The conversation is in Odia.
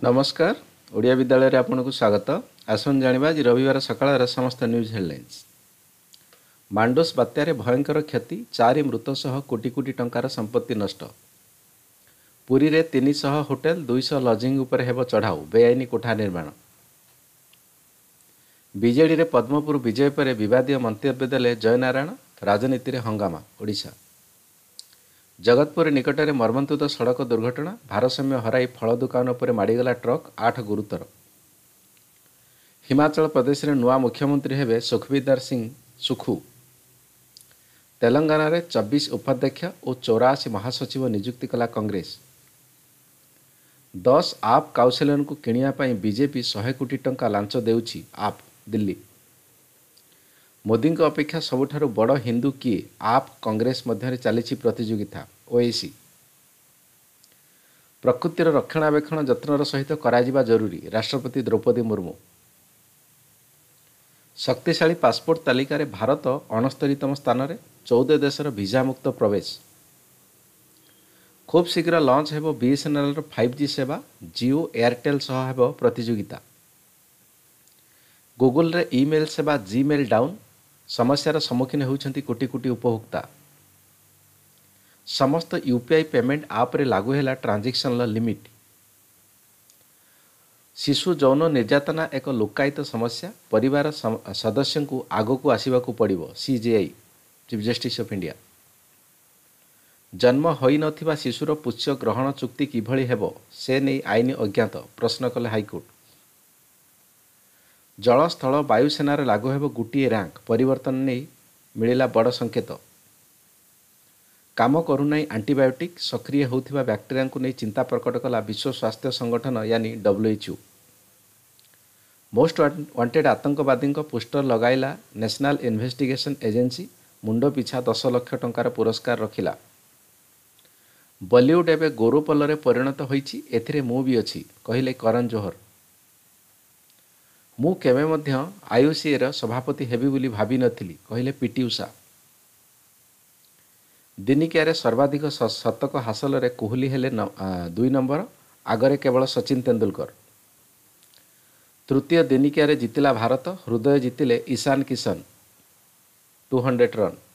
ନମସ୍କାର ଓଡ଼ିଆ ବିଦ୍ୟାଳୟରେ ଆପଣଙ୍କୁ ସ୍ୱାଗତ ଆସନ୍ତୁ ଜାଣିବା ଆଜି ରବିବାର ସକାଳର ସମସ୍ତ ନ୍ୟୁଜ୍ ହେଡ଼ଲାଇନ୍ସ ମାଣ୍ଡୋସ୍ ବାତ୍ୟାରେ ଭୟଙ୍କର କ୍ଷତି ଚାରି ମୃତ ସହ କୋଟି କୋଟି ଟଙ୍କାର ସମ୍ପତ୍ତି ନଷ୍ଟ ପୁରୀରେ ତିନିଶହ ହୋଟେଲ ଦୁଇଶହ ଲଜିଂ ଉପରେ ହେବ ଚଢ଼ାଉ ବେଆଇନ କୋଠା ନିର୍ମାଣ ବିଜେଡ଼ିରେ ପଦ୍ମପୁର ବିଜୟ ପରେ ବିବାଦୀୟ ମନ୍ତବ୍ୟ ଦେଲେ ଜୟନାରାୟଣ ରାଜନୀତିରେ ହଙ୍ଗାମା ଓଡ଼ିଶା ଜଗତପୁର ନିକଟରେ ମର୍ମନ୍ତୁଦ ସଡ଼କ ଦୁର୍ଘଟଣା ଭାରସାମ୍ୟ ହରାଇ ଫଳ ଦୋକାନ ଉପରେ ମାଡ଼ିଗଲା ଟ୍ରକ୍ ଆଠ ଗୁରୁତର ହିମାଚଳ ପ୍ରଦେଶରେ ନୂଆ ମୁଖ୍ୟମନ୍ତ୍ରୀ ହେବେ ସୁଖବିଦାର ସିଂ ସୁଖୁ ତେଲଙ୍ଗାନାରେ ଚବିଶ ଉପାଧ୍ୟକ୍ଷ ଓ ଚଉରାଅଶୀ ମହାସଚିବ ନିଯୁକ୍ତି କଲା କଂଗ୍ରେସ ଦଶ ଆପ୍ କାଉନସିଲରଙ୍କୁ କିଣିବା ପାଇଁ ବିଜେପି ଶହେ କୋଟି ଟଙ୍କା ଲାଞ୍ଚ ଦେଉଛି ଆପ୍ ଦିଲ୍ଲୀ ମୋଦିଙ୍କ ଅପେକ୍ଷା ସବୁଠାରୁ ବଡ଼ ହିନ୍ଦୁ କିଏ ଆପ୍ କଂଗ୍ରେସ ମଧ୍ୟରେ ଚାଲିଛି ପ୍ରତିଯୋଗିତା ଓଏସି ପ୍ରକୃତିର ରକ୍ଷଣାବେକ୍ଷଣ ଯତ୍ନର ସହିତ କରାଯିବା ଜରୁରୀ ରାଷ୍ଟ୍ରପତି ଦ୍ରୌପଦୀ ମୁର୍ମୁ ଶକ୍ତିଶାଳୀ ପାସ୍ପୋର୍ଟ ତାଲିକାରେ ଭାରତ ଅଣସ୍ତରୀତମ ସ୍ଥାନରେ ଚଉଦ ଦେଶର ଭିଜାମୁକ୍ତ ପ୍ରବେଶ ଖୁବ୍ ଶୀଘ୍ର ଲଞ୍ଚ ହେବ ବିଏସ୍ଏନ୍ଏଲ୍ର ଫାଇଭ୍ ଜି ସେବା ଜିଓ ଏୟାରଟେଲ୍ ସହ ହେବ ପ୍ରତିଯୋଗିତା ଗୁଗୁଲ୍ରେ ଇମେଲ୍ ସେବା ଜିମେଲ୍ ଡାଉନ୍ ସମସ୍ୟାର ସମ୍ମୁଖୀନ ହେଉଛନ୍ତି କୋଟି କୋଟି ଉପଭୋକ୍ତା ସମସ୍ତ ୟୁ ପି ଆଇ ପେମେଣ୍ଟ ଆପ୍ରେ ଲାଗୁ ହେଲା ଟ୍ରାଞ୍ଜାକ୍ସନ୍ର ଲିମିଟ୍ ଶିଶୁ ଯୌନ ନିର୍ଯାତନା ଏକ ଲୋକାୟିତ ସମସ୍ୟା ପରିବାର ସଦସ୍ୟଙ୍କୁ ଆଗକୁ ଆସିବାକୁ ପଡ଼ିବ C J I chief justice of India ଜନ୍ମ ହୋଇନଥିବା ଶିଶୁର ପୁଷ୍ୟ ଗ୍ରହଣ ଚୁକ୍ତି କିଭଳି ହେବ ସେ ନେଇ ଆଇନ ଅଜ୍ଞାତ ପ୍ରଶ୍ନ କଲେ ହାଇକୋର୍ଟ ଜଳସ୍ଥଳ ବାୟୁସେନାରେ ଲାଗୁ ହେବ ଗୋଟିଏ ରାଙ୍କ ପରିବର୍ତ୍ତନ ନେଇ ମିଳିଲା ବଡ଼ ସଂକେତ କାମ କରୁନାହିଁ ଆଣ୍ଟିବାୟୋଟିକ୍ ସକ୍ରିୟ ହେଉଥିବା ବ୍ୟାକ୍ଟେରିଆଙ୍କୁ ନେଇ ଚିନ୍ତା ପ୍ରକଟ କଲା ବିଶ୍ୱ ସ୍ୱାସ୍ଥ୍ୟ ସଂଗଠନ ୟାନି ଡବ୍ଲ୍ୟୁଏଚ୍ୟୁ ମୋଷ୍ଟ ୱାଣ୍ଟେଡ୍ ଆତଙ୍କବାଦୀଙ୍କ ପୋଷ୍ଟର ଲଗାଇଲା ନ୍ୟାସନାଲ୍ ଇନ୍ଭେଷ୍ଟିଗେସନ୍ ଏଜେନ୍ସି ମୁଣ୍ଡ ପିଛା ଦଶ ଲକ୍ଷ ଟଙ୍କାର ପୁରସ୍କାର ରଖିଲା ବଲିଉଡ୍ ଏବେ ଗୋରୁପଲରେ ପରିଣତ ହୋଇଛି ଏଥିରେ ମୁଁ ବି ଅଛି କହିଲେ କରନ୍ ଜୋହର ମୁଁ କେବେ ମଧ୍ୟ ଆଇଓସିଏର ସଭାପତି ହେବି ବୋଲି ଭାବିନଥିଲି କହିଲେ ପିଟି ଉଷା ଦିନିକିଆରେ ସର୍ବାଧିକ ଶତକ ହାସଲରେ କୋହଲି ହେଲେ ଦୁଇ ନମ୍ବର ଆଗରେ କେବଳ ସଚିନ ତେନ୍ଦୁଲକର ତୃତୀୟ ଦିନିକିଆରେ ଜିତିଲା ଭାରତ ହୃଦୟ ଜିତିଲେ Ishan Kishan two hundred run